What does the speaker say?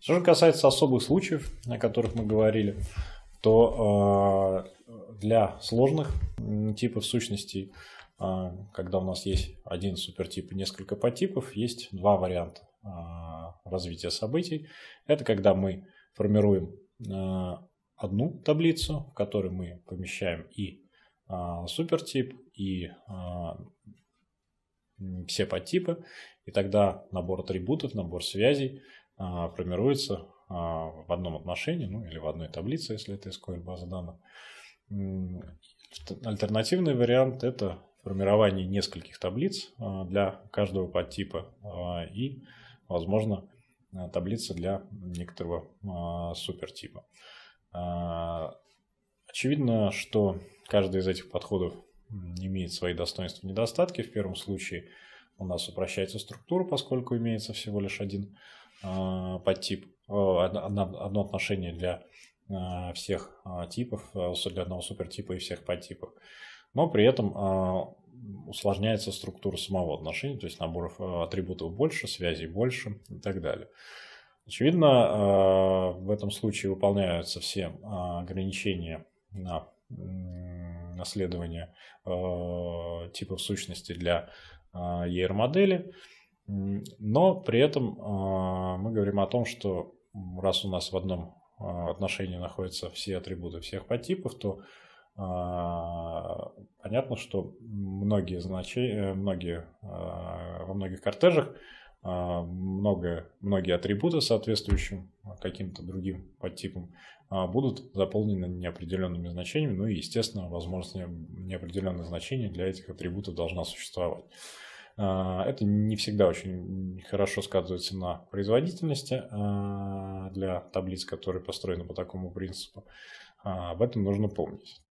Что же касается особых случаев, о которых мы говорили, то э, для сложных типов сущностей, э, когда у нас есть один супертип и несколько подтипов, есть два варианта э, развития событий. Это когда мы формируем одну таблицу, в которой мы помещаем и супертип, и все подтипы, и тогда набор атрибутов, набор связей – а, формируется а, в одном отношении, ну или в одной таблице, если это SQL база данных. Альтернативный вариант – это формирование нескольких таблиц а, для каждого подтипа и, возможно, таблица для некоторого супертипа. Очевидно, что каждый из этих подходов имеет свои достоинства и недостатки. В первом случае у нас упрощается структура, поскольку имеется всего лишь один а, подтип, одно отношение для а, всех а, типов, для одного супертипа и всех подтипов. Но при этом усложняется структура самого отношения, то есть наборов атрибутов больше, связей больше и так далее. Очевидно, в этом случае выполняются все ограничения на наследование типов сущности для ER-модели. er модели но при этом а, мы говорим о том, что раз у нас в одном а, отношении находятся все атрибуты всех подтипов, то а, понятно, что многие, значения, э, многие во многих кортежах много, многие атрибуты соответствующим каким-то другим подтипам будут заполнены неопределенными значениями, ну и, естественно, возможность неопределенных значений для этих атрибутов должна существовать. А, это не всегда очень хорошо сказывается на производительности а, для таблиц, которые построены по такому принципу. А, об этом нужно помнить.